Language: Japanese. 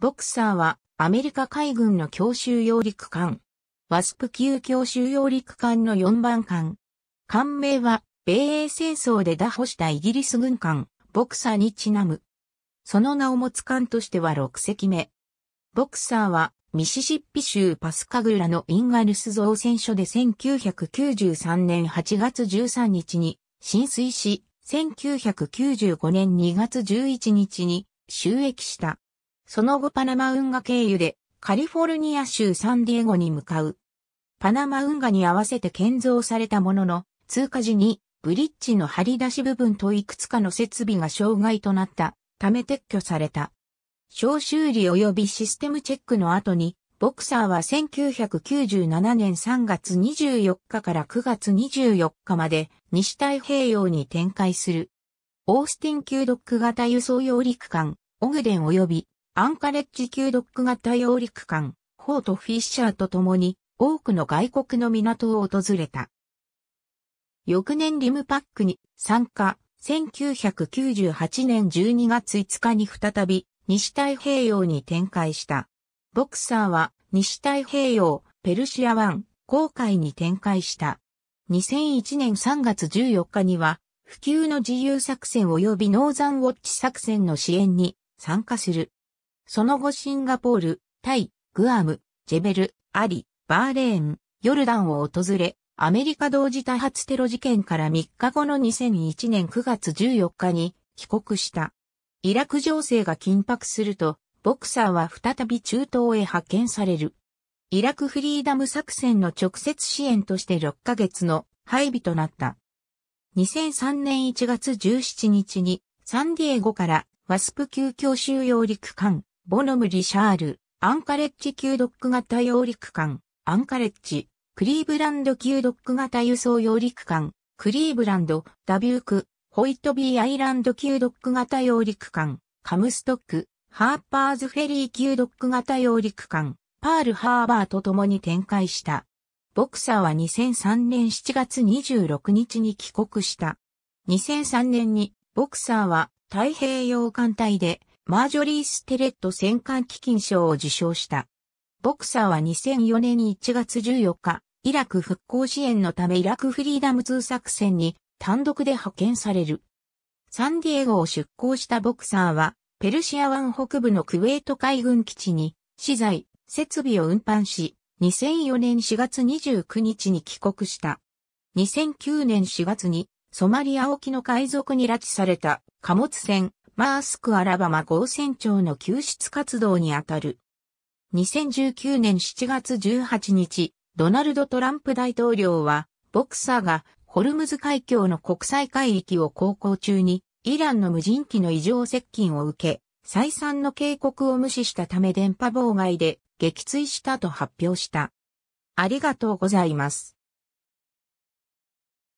ボクサーはアメリカ海軍の強襲揚陸艦。ワスプ級強襲揚陸艦の4番艦。艦名は米英戦争で打破したイギリス軍艦、ボクサーにちなむ。その名を持つ艦としては6隻目。ボクサーはミシシッピ州パスカグラのインガルス造船所で1993年8月13日に浸水し、1995年2月11日に収益した。その後パナマ運河経由でカリフォルニア州サンディエゴに向かう。パナマ運河に合わせて建造されたものの、通過時にブリッジの張り出し部分といくつかの設備が障害となったため撤去された。小修理及びシステムチェックの後に、ボクサーは1997年3月24日から9月24日まで西太平洋に展開する。オースティン級ドック型輸送用陸艦、オグデン及びアンカレッジ級ドック型揚陸艦、ホート・フィッシャーと共に多くの外国の港を訪れた。翌年リムパックに参加、1998年12月5日に再び西太平洋に展開した。ボクサーは西太平洋、ペルシア湾、航海に展開した。2001年3月14日には、普及の自由作戦及びノーザンウォッチ作戦の支援に参加する。その後シンガポール、タイ、グアム、ジェベル、アリ、バーレーン、ヨルダンを訪れ、アメリカ同時多発テロ事件から3日後の2001年9月14日に帰国した。イラク情勢が緊迫すると、ボクサーは再び中東へ派遣される。イラクフリーダム作戦の直接支援として6ヶ月の配備となった。2003年1月17日にサンディエゴからワスプ級教習用陸艦ボノム・リシャール、アンカレッジ級ドック型揚陸艦、アンカレッジ、クリーブランド級ドック型輸送揚陸艦、クリーブランド、ダビューク、ホイットビーアイランド級ドック型揚陸艦、カムストック、ハーパーズフェリー級ドック型揚陸艦、パールハーバーと共に展開した。ボクサーは2003年7月26日に帰国した。2003年にボクサーは太平洋艦隊でマージョリー・ステレット戦艦基金賞を受賞した。ボクサーは2004年1月14日、イラク復興支援のためイラクフリーダム2作戦に単独で派遣される。サンディエゴを出港したボクサーは、ペルシア湾北部のクウェート海軍基地に、資材、設備を運搬し、2004年4月29日に帰国した。2009年4月に、ソマリア沖の海賊に拉致された貨物船マースクアラバマ合戦長の救出活動にあたる。2019年7月18日、ドナルド・トランプ大統領は、ボクサーがホルムズ海峡の国際海域を航行中に、イランの無人機の異常接近を受け、再三の警告を無視したため電波妨害で撃墜したと発表した。ありがとうございます。